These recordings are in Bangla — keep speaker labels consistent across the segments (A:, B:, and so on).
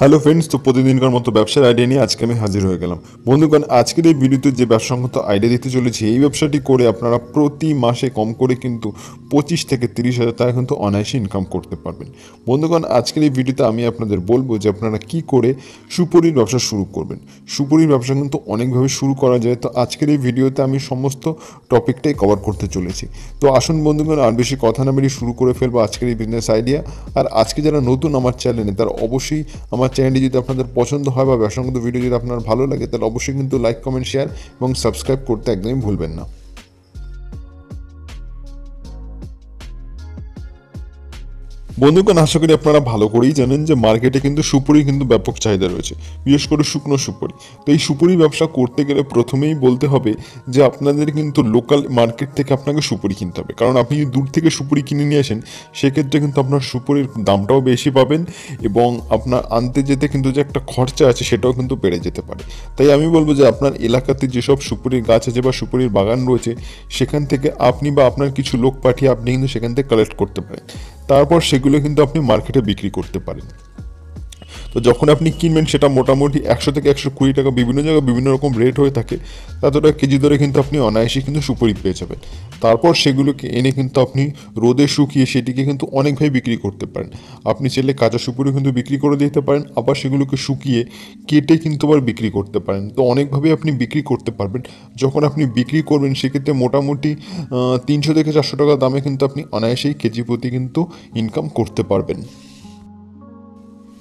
A: হ্যালো ফ্রেন্ডস তো প্রতিদিনকার মতো ব্যবসার আইডিয়া নিয়ে আজকে আমি হাজির হয়ে গেলাম বন্ধুগণ আজকের এই ভিডিওতে যে ব্যবসাগত আইডিয়া দিতে চলেছি এই ব্যবসাটি করে আপনারা প্রতি মাসে কম করে কিন্তু পঁচিশ থেকে তিরিশ হাজার টাকা কিন্তু অনায়াসে ইনকাম করতে পারবেন বন্ধুগণ আজকের এই ভিডিওতে আমি আপনাদের বলবো যে আপনারা কি করে সুপুরির ব্যবসা শুরু করবেন সুপুরির ব্যবসা কিন্তু অনেকভাবে শুরু করা যায় তো আজকের এই ভিডিওতে আমি সমস্ত টপিকটাই কভার করতে চলেছি তো আসুন বন্ধুগণ আর বেশি কথা না বেরিয়ে শুরু করে ফেলবো আজকের এই বিজনেস আইডিয়া আর আজকে যারা নতুন আমার চ্যানেলে তারা অবশ্যই আমার আমার চ্যানেলটি যদি আপনাদের পছন্দ হয় বা ব্যবসা ভিডিও যদি আপনার ভালো লাগে তাহলে অবশ্যই কিন্তু লাইক কমেন্ট শেয়ার এবং সাবস্ক্রাইব করতে একদমই ভুলবেন না বন্ধুগণ আশা করি আপনারা ভালো করেই জানেন যে মার্কেটে কিন্তু সুপুরি কিন্তু ব্যাপক চাহিদা রয়েছে বিশেষ করে শুকনো সুপুরি তো এই সুপুরি ব্যবসা করতে গেলে প্রথমেই বলতে হবে যে আপনাদের কিন্তু লোকাল মার্কেট থেকে আপনাকে সুপুরি কিনতে হবে কারণ আপনি যদি দূর থেকে সুপুরি কিনে নিয়ে আসেন সেক্ষেত্রে কিন্তু আপনার সুপুরির দামটাও বেশি পাবেন এবং আপনার আনতে যেতে কিন্তু যে একটা খরচা আছে সেটাও কিন্তু বেড়ে যেতে পারে তাই আমি বলবো যে আপনার এলাকাতে যেসব সুপুরির গাছ আছে বা সুপুরির বাগান রয়েছে সেখান থেকে আপনি বা আপনার কিছু লোক পাঠিয়ে আপনি কিন্তু সেখান থেকে কালেক্ট করতে পারেন তারপর সেগুলো কিন্তু আপনি মার্কেটে বিক্রি করতে পারেন তো যখন আপনি কিনবেন সেটা মোটামুটি একশো থেকে একশো কুড়ি টাকা বিভিন্ন জায়গায় বিভিন্ন রকম রেট হয়ে থাকে তাতে কেজি দরে কিন্তু আপনি অনায়াসে কিন্তু সুপরি পেয়ে যাবেন তারপর সেগুলোকে এনে কিন্তু আপনি রোদে শুকিয়ে সেটিকে কিন্তু অনেকভাবে বিক্রি করতে পারেন আপনি চাইলে কাঁচা সুপুরি কিন্তু বিক্রি করে দিতে পারেন আবার সেগুলোকে শুকিয়ে কেটে কিন্তু আবার বিক্রি করতে পারেন তো অনেকভাবে আপনি বিক্রি করতে পারবেন যখন আপনি বিক্রি করবেন সেক্ষেত্রে মোটামুটি তিনশো থেকে চারশো টাকা দামে কিন্তু আপনি অনায়াসেই কেজি প্রতি কিন্তু ইনকাম করতে পারবেন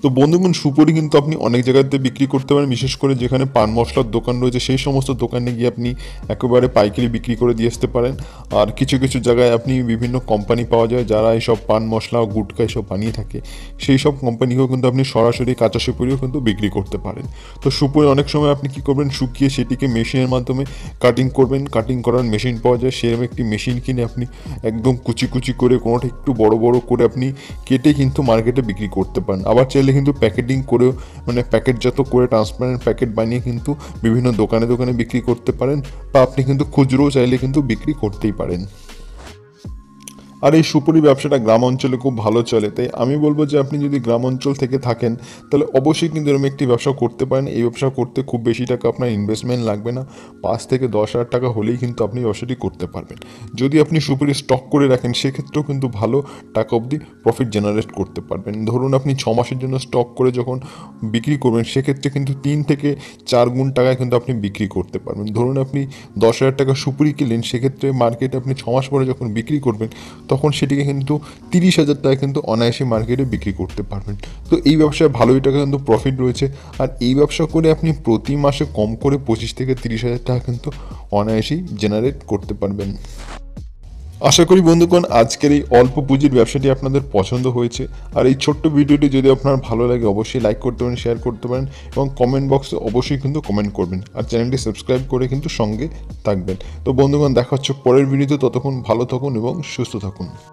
A: তো বন্ধুগণ সুপুরি কিন্তু আপনি অনেক জায়গাতে বিক্রি করতে পারেন বিশেষ করে যেখানে পান মশলার দোকান রয়েছে সেই সমস্ত দোকানে গিয়ে আপনি একেবারে পাইকারি বিক্রি করে দিয়ে আসতে পারেন আর কিছু কিছু জায়গায় আপনি বিভিন্ন কোম্পানি পাওয়া যায় যারা এইসব পান মশলা গুটকা এসব বানিয়ে থাকে সেই সব কোম্পানিকেও কিন্তু আপনি সরাসরি কাঁচা সুপুরিও কিন্তু বিক্রি করতে পারেন তো সুপুরি অনেক সময় আপনি কী করবেন শুকিয়ে সেটিকে মেশিনের মাধ্যমে কাটিং করবেন কাটিং করার মেশিন পাওয়া যায় সেরকম একটি মেশিন কিনে আপনি একদম কুচি কুচি করে কোনোটা একটু বড় বড় করে আপনি কেটে কিন্তু মার্কেটে বিক্রি করতে পারেন আবার চাইলে চাইলে কিন্তু প্যাকেটিং করেও মানে প্যাকেটজাত করে ট্রান্সপারেন্ট প্যাকেট বানিয়ে কিন্তু বিভিন্ন দোকানে দোকানে বিক্রি করতে পারেন বা আপনি কিন্তু খুচরোও চাইলে কিন্তু বিক্রি করতেই পারেন আর এই সুপুরি ব্যবসাটা গ্রাম অঞ্চলে খুব ভালো চলে তাই আমি বলবো যে আপনি যদি গ্রাম অঞ্চল থেকে থাকেন তাহলে অবশ্যই কিন্তু এরকম একটি ব্যবসা করতে পারেন এই ব্যবসা করতে খুব বেশি টাকা আপনার ইনভেস্টমেন্ট লাগবে না পাঁচ থেকে দশ হাজার টাকা হলেই কিন্তু আপনি ব্যবসাটি করতে পারবেন যদি আপনি সুপুরি স্টক করে রাখেন সেক্ষেত্রেও কিন্তু ভালো টাকা অবধি প্রফিট জেনারেট করতে পারবেন ধরুন আপনি ছ মাসের জন্য স্টক করে যখন বিক্রি করবেন সেক্ষেত্রে কিন্তু তিন থেকে চার গুণ টাকায় কিন্তু আপনি বিক্রি করতে পারবেন ধরুন আপনি দশ হাজার টাকা সুপুরি কিনলেন সেক্ষেত্রে মার্কেটে আপনি ছ মাস পরে যখন বিক্রি করবেন তখন সেটিকে কিন্তু তিরিশ হাজার টাকা কিন্তু অনায়াসে মার্কেটে বিক্রি করতে পারবেন তো এই ব্যবসায় ভালোই টাকা কিন্তু প্রফিট রয়েছে আর এই ব্যবসা করে আপনি প্রতি মাসে কম করে পঁচিশ থেকে তিরিশ হাজার টাকা কিন্তু অনায়াসেই জেনারেট করতে পারবেন আশা করি বন্ধুগণ আজকের এই অল্প পুঁজির ব্যবসাটি আপনাদের পছন্দ হয়েছে আর এই ছোট্ট ভিডিওটি যদি আপনার ভালো লাগে অবশ্যই লাইক করতে পারেন শেয়ার করতে পারেন এবং কমেন্ট বক্সে অবশ্যই কিন্তু কমেন্ট করবেন আর চ্যানেলটি সাবস্ক্রাইব করে কিন্তু সঙ্গে থাকবেন তো বন্ধুগণ দেখা হচ্ছে পরের ভিডিওতে ততক্ষণ ভালো থাকুন এবং সুস্থ থাকুন